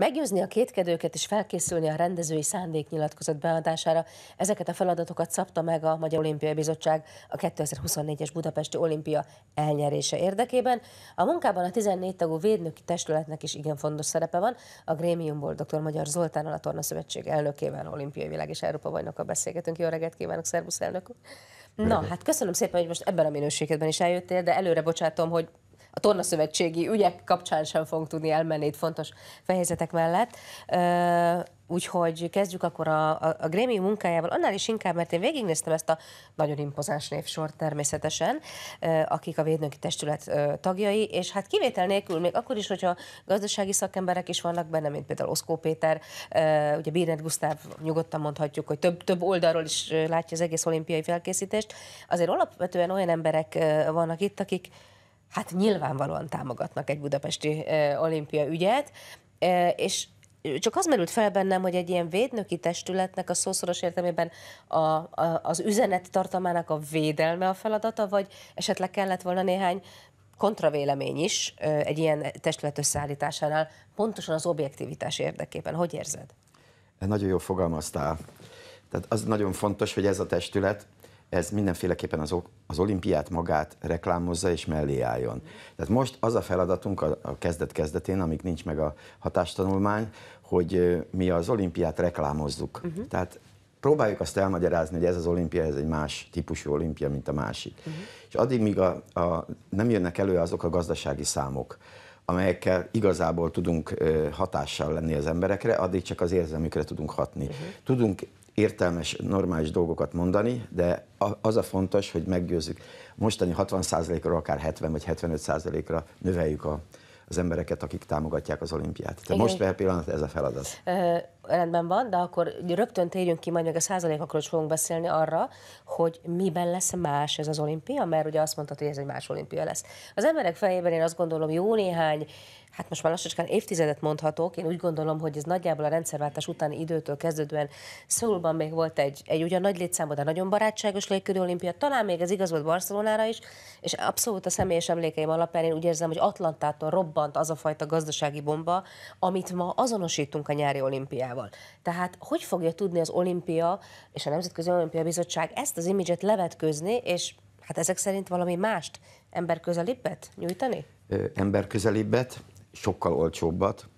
Meggyőzni a kétkedőket és felkészülni a rendezői szándéknyilatkozat beadására, ezeket a feladatokat szabta meg a Magyar Olimpiai Bizottság a 2024-es Budapesti Olimpia elnyerése érdekében. A munkában a 14 tagú védnöki testületnek is igen fontos szerepe van. A grémiumból dr. Magyar Zoltán a Torna Szövetség elnökével, olimpiai világ és Európa bajnokkal beszélgetünk. Jó reggelt kívánok, szervusz elnök Na, hát köszönöm szépen, hogy most ebben a minőségedben is eljöttél, de előre bocsátom, hogy a tornaszövetségi ügyek kapcsán sem fogunk tudni elmenni itt fontos fejezetek mellett. Úgyhogy kezdjük akkor a, a, a grémium munkájával, annál is inkább, mert én végignéztem ezt a nagyon impozáns névsort természetesen, akik a védnöki testület tagjai, és hát kivétel nélkül, még akkor is, hogyha gazdasági szakemberek is vannak benne, mint például Oszkó Péter, ugye Bírnet Gusztáv nyugodtan mondhatjuk, hogy több, több oldalról is látja az egész olimpiai felkészítést, azért alapvetően olyan emberek vannak itt, akik hát nyilvánvalóan támogatnak egy budapesti olimpia ügyet, és csak az merült fel bennem, hogy egy ilyen védnöki testületnek a szószoros értelmében a, a, az üzenet tartalmának a védelme a feladata, vagy esetleg kellett volna néhány kontravélemény is egy ilyen testület összeállításánál, pontosan az objektivitás érdekében. Hogy érzed? Nagyon jól fogalmaztál. Tehát az nagyon fontos, hogy ez a testület ez mindenféleképpen az, az olimpiát magát reklámozza és mellé álljon. Tehát most az a feladatunk a, a kezdet-kezdetén, amíg nincs meg a hatástanulmány, hogy mi az olimpiát reklámozzuk. Uh-huh. Tehát próbáljuk azt elmagyarázni, hogy ez az olimpia, ez egy más típusú olimpia, mint a másik. Uh-huh. És addig, míg a, a, nem jönnek elő azok a gazdasági számok, amelyekkel igazából tudunk hatással lenni az emberekre, addig csak az érzelmükre tudunk hatni. Uh-huh. Tudunk értelmes, normális dolgokat mondani, de az a fontos, hogy meggyőzzük. Mostani 60%-ra, akár 70 vagy 75%-ra növeljük a, az embereket, akik támogatják az olimpiát. Tehát most per pillanat ez a feladat. Uh, rendben van, de akkor rögtön térjünk ki, majd meg a százalékokról is fogunk beszélni arra, hogy miben lesz más ez az olimpia, mert ugye azt mondtad, hogy ez egy más olimpia lesz. Az emberek fejében én azt gondolom, jó néhány hát most már lassacskán évtizedet mondhatok, én úgy gondolom, hogy ez nagyjából a rendszerváltás utáni időtől kezdődően Szólban még volt egy, egy ugyan nagy létszámú, de nagyon barátságos légkörű olimpia, talán még ez igaz volt Barcelonára is, és abszolút a személyes emlékeim alapján én úgy érzem, hogy Atlantától robbant az a fajta gazdasági bomba, amit ma azonosítunk a nyári olimpiával. Amerikával. Szóval, tehát hogy fogja tudni az olimpia és a Nemzetközi Olimpia Bizottság ezt az imidzset levetközni, és hát ezek szerint valami mást, emberközelibbet nyújtani? Emberközelibbet, sokkal olcsóbbat,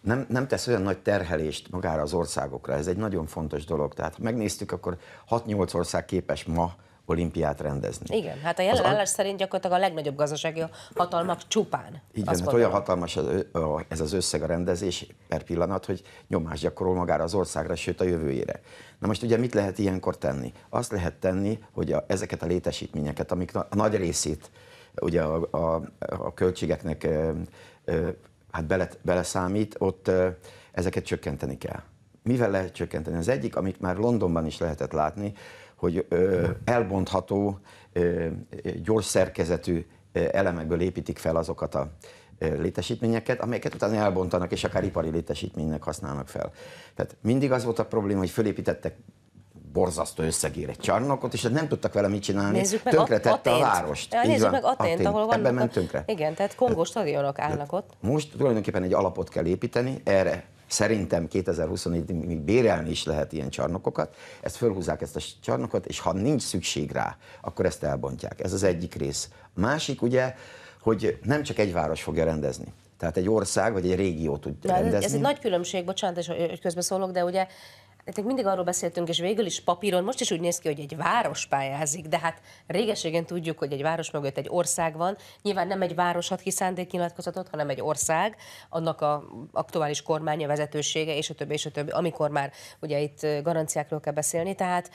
nem, nem tesz olyan nagy terhelést magára az országokra, ez egy nagyon fontos dolog. Tehát ha megnéztük, akkor 6-8 ország képes ma olimpiát rendezni. Igen, hát a jelenállás az szerint gyakorlatilag a legnagyobb gazdasági hatalmak csupán. Igen, hát olyan hatalmas ez az összeg a rendezés per pillanat, hogy nyomás gyakorol magára az országra, sőt a jövőjére. Na most ugye mit lehet ilyenkor tenni? Azt lehet tenni, hogy a, ezeket a létesítményeket, amik a nagy részét ugye a, a, a költségeknek e, e, hát bele, beleszámít, ott e, ezeket csökkenteni kell. Mivel lehet csökkenteni? Az egyik, amit már Londonban is lehetett látni, hogy elbontható, gyors szerkezetű elemekből építik fel azokat a létesítményeket, amelyeket utána elbontanak, és akár ipari létesítménynek használnak fel. Tehát mindig az volt a probléma, hogy fölépítettek borzasztó összegére egy csarnokot, és nem tudtak vele mit csinálni. Nézzük meg tönkretette a várost. Ja, nézzük van, meg Atént, Atént, ahol van. Ebben ment tönkre. Igen, tehát kongó stadionok állnak ott. Most tulajdonképpen egy alapot kell építeni, erre Szerintem 2024-ig bérelni is lehet ilyen csarnokokat, ezt fölhúzzák ezt a csarnokot, és ha nincs szükség rá, akkor ezt elbontják. Ez az egyik rész. A másik ugye, hogy nem csak egy város fogja rendezni. Tehát egy ország vagy egy régió tudja de rendezni. Ez egy nagy különbség, bocsánat, és hogy közbeszólok, de ugye hát mindig arról beszéltünk, és végül is papíron most is úgy néz ki, hogy egy város pályázik, de hát régeségen tudjuk, hogy egy város mögött egy ország van. Nyilván nem egy város ad ki szándéknyilatkozatot, hanem egy ország, annak a aktuális kormánya, vezetősége, és a többi, és a többi, amikor már ugye itt garanciákról kell beszélni. Tehát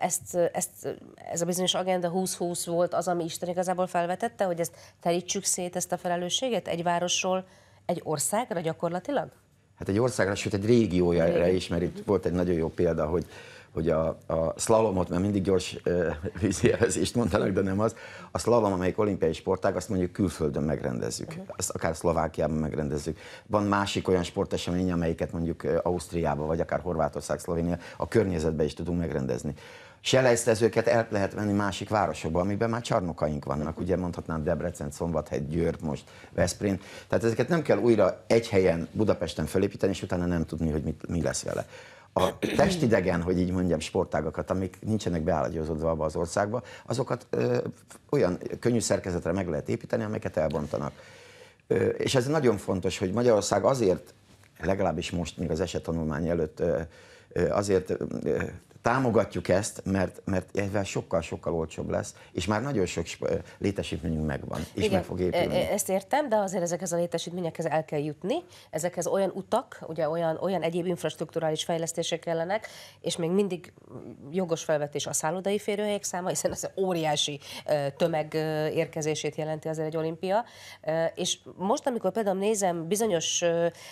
ezt, ezt, ez a bizonyos agenda 2020 volt az, ami Isten igazából felvetette, hogy ezt terítsük szét, ezt a felelősséget egy városról egy országra gyakorlatilag? hát egy országra, sőt egy régiójára is, mert itt volt egy nagyon jó példa, hogy hogy a, a szlalomot, mert mindig gyors e, vízjelzést mondanak, de nem az, a szlalom, amelyik olimpiai sportág, azt mondjuk külföldön megrendezzük, azt akár Szlovákiában megrendezzük. Van másik olyan sportesemény, amelyiket mondjuk Ausztriában, vagy akár Horvátország, Szlovénia, a környezetben is tudunk megrendezni selejtezőket el lehet venni másik városokba, amiben már csarnokaink vannak, ugye mondhatnám Debrecen, Szombathely, Győr, most Veszprém. Tehát ezeket nem kell újra egy helyen Budapesten felépíteni, és utána nem tudni, hogy mit, mi lesz vele a testidegen, hogy így mondjam, sportágakat, amik nincsenek beállagyózódva abba az országba, azokat ö, olyan könnyű szerkezetre meg lehet építeni, amiket elbontanak. Ö, és ez nagyon fontos, hogy Magyarország azért, legalábbis most még az eset előtt, ö, azért támogatjuk ezt, mert, mert ezzel sokkal-sokkal olcsóbb lesz, és már nagyon sok létesítményünk megvan, és Igen, meg fog e, e, épülni. Ezt értem, de azért ezekhez a létesítményekhez el kell jutni, ezekhez olyan utak, ugye olyan, olyan egyéb infrastruktúrális fejlesztések kellenek, és még mindig jogos felvetés a szállodai férőhelyek száma, hiszen ez óriási tömeg érkezését jelenti azért egy olimpia, és most, amikor például nézem bizonyos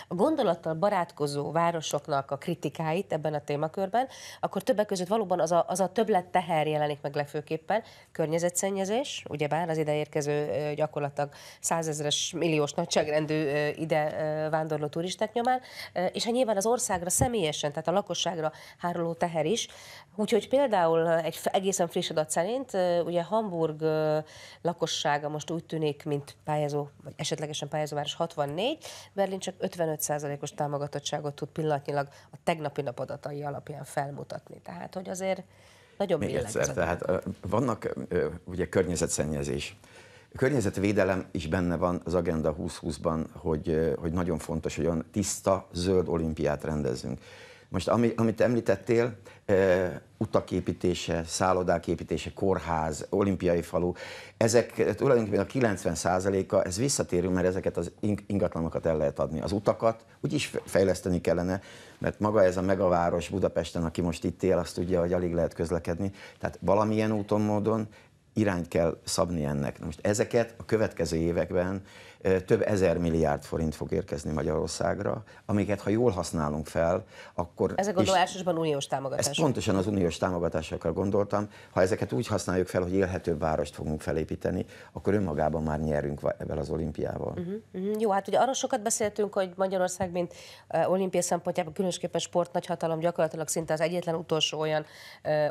gondolattal barátkozó városoknak a kritikáit ebben a témakörben, akkor több többek között valóban az a, az a többlet teher jelenik meg legfőképpen, környezetszennyezés, ugyebár az ide érkező gyakorlatilag százezres, milliós nagyságrendű ide vándorló turisták nyomán, és hát nyilván az országra személyesen, tehát a lakosságra háruló teher is. Úgyhogy például egy egészen friss adat szerint, ugye Hamburg lakossága most úgy tűnik, mint pályázó, vagy esetlegesen pályázóváros 64, Berlin csak 55%-os támogatottságot tud pillanatnyilag a tegnapi nap adatai alapján felmutatni. Tehát, hogy azért nagyon Még egyszer, tehát vannak ugye környezetszennyezés, a környezetvédelem is benne van az Agenda 2020-ban, hogy, hogy nagyon fontos, hogy olyan tiszta, zöld olimpiát rendezzünk. Most ami, amit említettél, utaképítése, építése, szállodák építése, kórház, olimpiai falu, ezek tulajdonképpen a 90%-a, ez visszatérő, mert ezeket az ingatlanokat el lehet adni. Az utakat úgyis fejleszteni kellene, mert maga ez a megaváros Budapesten, aki most itt él, azt tudja, hogy alig lehet közlekedni. Tehát valamilyen úton, módon irányt kell szabni ennek. Na most ezeket a következő években több ezer milliárd forint fog érkezni Magyarországra, amiket ha jól használunk fel, akkor... Ezek gondolom elsősorban uniós támogatások. Ezt pontosan az uniós támogatásokra gondoltam. Ha ezeket úgy használjuk fel, hogy élhetőbb várost fogunk felépíteni, akkor önmagában már nyerünk ebben az olimpiával. Uh-huh, uh-huh. Jó, hát ugye arra sokat beszéltünk, hogy Magyarország, mint olimpia szempontjából különösképpen sport nagyhatalom gyakorlatilag szinte az egyetlen utolsó olyan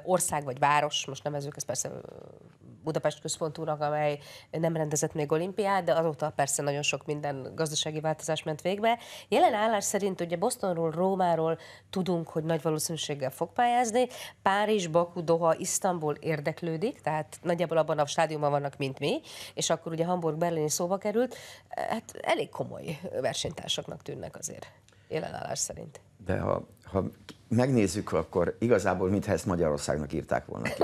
ország vagy város, most nevezzük ezt persze Budapest központúnak, amely nem rendezett még olimpiát, de azóta persze nagyon sok minden gazdasági változás ment végbe. Jelen állás szerint ugye Bostonról, Rómáról tudunk, hogy nagy valószínűséggel fog pályázni. Párizs, Baku, Doha, Isztambul érdeklődik, tehát nagyjából abban a stádiumban vannak, mint mi, és akkor ugye Hamburg, Berlin szóba került. Hát elég komoly versenytársaknak tűnnek azért jelenállás szerint. De ha, ha megnézzük, akkor igazából mintha ezt Magyarországnak írták volna ki.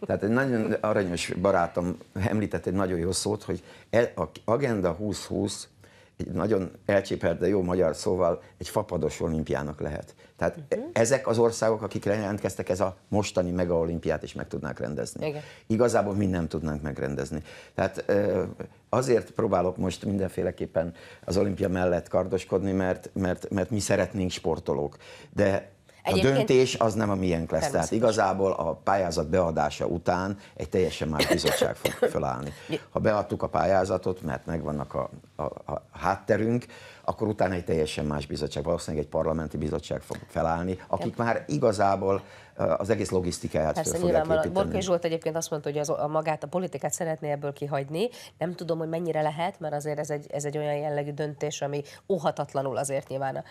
Tehát egy nagyon aranyos barátom említett egy nagyon jó szót, hogy e, a Agenda 2020 egy nagyon elcsépelt, de jó magyar szóval egy fapados olimpiának lehet. Tehát uh-huh. ezek az országok, akik jelentkeztek, ez a mostani mega olimpiát is meg tudnák rendezni. Igen. Igazából mi nem tudnánk megrendezni. Tehát azért próbálok most mindenféleképpen az olimpia mellett kardoskodni, mert, mert, mert mi szeretnénk sportolók. De Egyébként... A döntés az nem a miénk lesz, tehát igazából a pályázat beadása után egy teljesen más bizottság fog fölállni. Ha beadtuk a pályázatot, mert megvannak a, a, a hátterünk, akkor utána egy teljesen más bizottság, valószínűleg egy parlamenti bizottság fog felállni, akik már igazából az egész logisztikáját Persze, nyilvánvalóan. Borkai Zsolt egyébként azt mondta, hogy az, a magát, a politikát szeretné ebből kihagyni. Nem tudom, hogy mennyire lehet, mert azért ez egy, ez egy olyan jellegű döntés, ami óhatatlanul azért nyilván a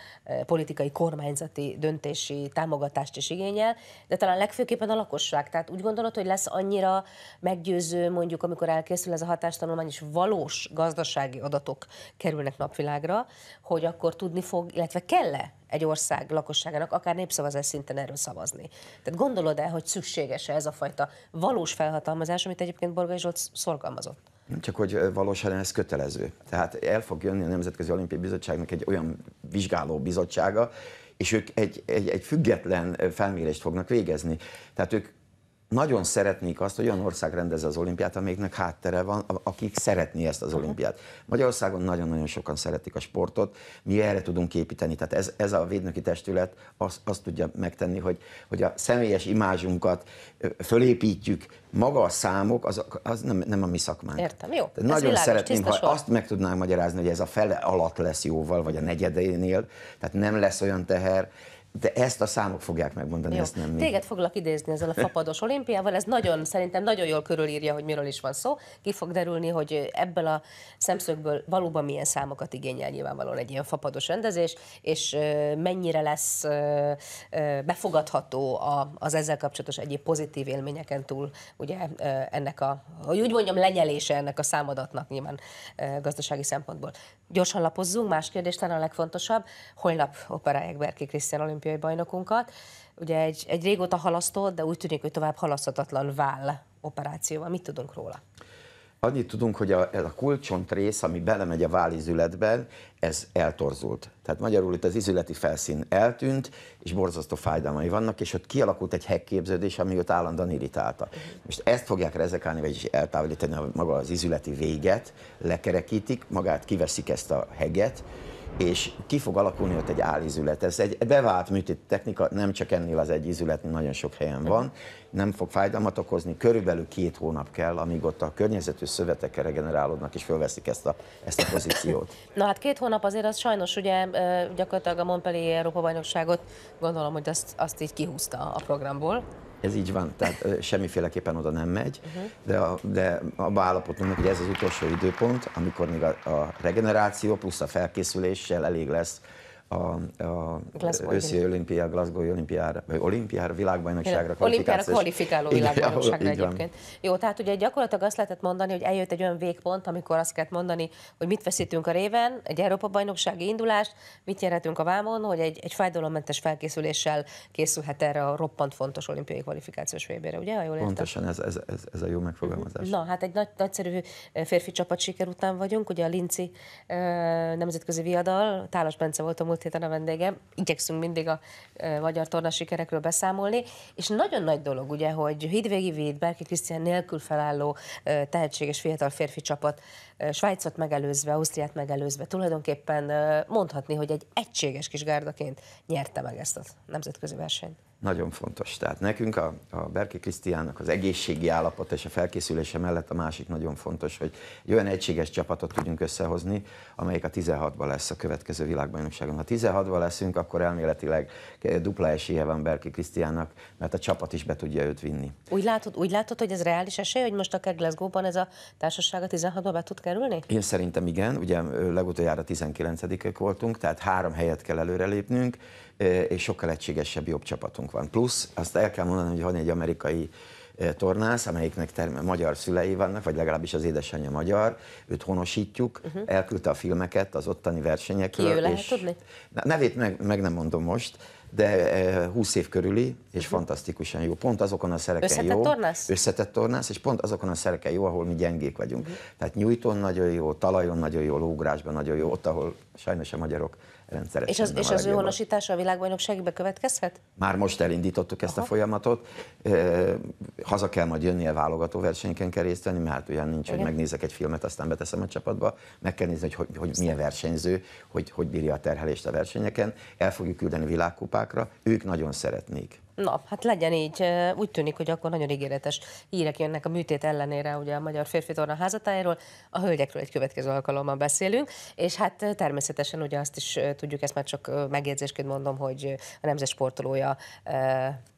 politikai kormányzati döntési támogatást is igényel, de talán legfőképpen a lakosság. Tehát úgy gondolod, hogy lesz annyira meggyőző, mondjuk amikor elkészül ez a hatástanulmány, és valós gazdasági adatok kerülnek napvilágra, hogy akkor tudni fog, illetve kell-e egy ország lakosságának, akár népszavazás szinten erről szavazni. Tehát gondolod e hogy szükséges-e ez a fajta valós felhatalmazás, amit egyébként Borgai Zsolt szorgalmazott? Csak hogy valósan ez kötelező. Tehát el fog jönni a Nemzetközi Olimpiai Bizottságnak egy olyan vizsgáló bizottsága, és ők egy, egy, egy független felmérést fognak végezni. Tehát ők nagyon szeretnék azt, hogy olyan ország rendezze az olimpiát, amelyiknek háttere van, akik szeretné ezt az olimpiát. Magyarországon nagyon-nagyon sokan szeretik a sportot, mi erre tudunk építeni. Tehát ez, ez a védnöki testület azt, azt tudja megtenni, hogy, hogy a személyes imázsunkat fölépítjük, maga a számok, az, az nem, nem a mi szakmánk. Értem, jó. Tehát nagyon világos, szeretném, ha sor. azt meg tudnánk magyarázni, hogy ez a fele alatt lesz jóval, vagy a negyedénél, tehát nem lesz olyan teher, de ezt a számok fogják megmondani, Jó. ezt nem mi. Téged foglak idézni ezzel a fapados olimpiával, ez nagyon, szerintem nagyon jól körülírja, hogy miről is van szó. Ki fog derülni, hogy ebből a szemszögből valóban milyen számokat igényel nyilvánvalóan egy ilyen fapados rendezés, és mennyire lesz befogadható az ezzel kapcsolatos egyéb pozitív élményeken túl, ugye ennek a, hogy úgy mondjam, lenyelése ennek a számadatnak nyilván gazdasági szempontból. Gyorsan lapozzunk, más kérdés talán a legfontosabb. Holnap operálják Berki Krisztián olimpiai bajnokunkat. Ugye egy, egy régóta halasztott, de úgy tűnik, hogy tovább halaszthatatlan váll operációval. Mit tudunk róla? Annyit tudunk, hogy a, ez a rész, ami belemegy a válizületben, ez eltorzult. Tehát magyarul itt az izületi felszín eltűnt, és borzasztó fájdalmai vannak, és ott kialakult egy hegyképződés, ami ott állandóan irritálta. Most ezt fogják rezekálni, vagyis eltávolítani maga az izületi véget, lekerekítik, magát kiveszik ezt a heget, és ki fog alakulni ott egy állizület. Ez egy bevált műtét technika, nem csak ennél az egy izület, nagyon sok helyen van, nem fog fájdalmat okozni, körülbelül két hónap kell, amíg ott a környezetű szövetekkel regenerálódnak és fölveszik ezt a, ezt a pozíciót. Na hát két hónap azért az sajnos ugye gyakorlatilag a Montpellier Európa bajnokságot gondolom, hogy azt, azt így kihúzta a programból. Ez így van, tehát semmiféleképpen oda nem megy, uh-huh. de, a, de abba állapodtunk, hogy ez az utolsó időpont, amikor még a, a regeneráció plusz a felkészüléssel elég lesz a, a őszi olimpia, Glasgow olimpiára, vagy olimpiára, világbajnokságra Olimpiára kvalifikáló világbajnokságra egyébként. Jó, tehát ugye gyakorlatilag azt lehetett mondani, hogy eljött egy olyan végpont, amikor azt kellett mondani, hogy mit veszítünk a réven, egy Európa-bajnoksági indulást, mit nyerhetünk a vámon, hogy egy, egy fájdalommentes felkészüléssel készülhet erre a roppant fontos olimpiai kvalifikációs vébére, ugye? Ha jól Pontosan, ez, ez, ez, ez, a jó megfogalmazás. Na, hát egy nagy, nagyszerű férfi csapat siker után vagyunk, ugye a Linci nemzetközi viadal, Tálas Bence volt a múlt héten a vendégem, igyekszünk mindig a magyar torna sikerekről beszámolni, és nagyon nagy dolog ugye, hogy Hidvégi Véd, Berki Krisztián nélkül felálló tehetséges fiatal férfi csapat Svájcot megelőzve, Ausztriát megelőzve, tulajdonképpen mondhatni, hogy egy egységes gárdaként nyerte meg ezt a nemzetközi versenyt nagyon fontos. Tehát nekünk a, a Berki Krisztiának az egészségi állapot és a felkészülése mellett a másik nagyon fontos, hogy egy olyan egységes csapatot tudjunk összehozni, amelyik a 16-ban lesz a következő világbajnokságon. Ha 16-ban leszünk, akkor elméletileg dupla esélye van Berki Krisztiának, mert a csapat is be tudja őt vinni. Úgy látod, úgy látod hogy ez reális esély, hogy most a Glasgow-ban ez a társaság a 16-ba be tud kerülni? Én szerintem igen, ugye legutoljára 19-ek voltunk, tehát három helyet kell előrelépnünk, és sokkal egységesebb, jobb csapatunk nálunk van. Plusz azt el kell mondanom, hogy van egy amerikai tornász, amelyiknek terme, magyar szülei vannak, vagy legalábbis az édesanyja magyar, őt honosítjuk, uh-huh. elküldte a filmeket az ottani versenyekről. Ki ő lehet és tudni? Nevét meg, meg nem mondom most, de 20 év körüli, és uh-huh. fantasztikusan jó. Pont azokon a szereken összetett jó. Tornász? Összetett tornász? és pont azokon a szereken jó, ahol mi gyengék vagyunk. Uh-huh. Tehát nyújton nagyon jó, talajon nagyon jó, lógrásban nagyon jó, ott, ahol sajnos a magyarok rendszeresen. És az, és az ő honosítása a világbajnokságba következhet? Már most elindítottuk ezt Aha. a folyamatot. Haza kell majd jönnie válogató versenyeken kell részt venni, mert hát olyan nincs, Igen. hogy megnézek egy filmet, aztán beteszem a csapatba. Meg kell nézni, hogy, hogy, hogy milyen versenyző, hogy, hogy bírja a terhelést a versenyeken. El fogjuk küldeni világkupákra. Ők nagyon szeretnék. Na, hát legyen így. Úgy tűnik, hogy akkor nagyon ígéretes hírek jönnek a műtét ellenére ugye a Magyar Férfi Torna házatájáról. A hölgyekről egy következő alkalommal beszélünk, és hát természetesen ugye azt is tudjuk, ezt már csak megjegyzésként mondom, hogy a nemzet sportolója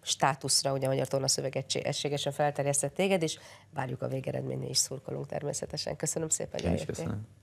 státuszra ugye a Magyar Torna Szövetségesen felterjesztett téged, és várjuk a végeredményt, és szurkolunk természetesen. Köszönöm szépen, hogy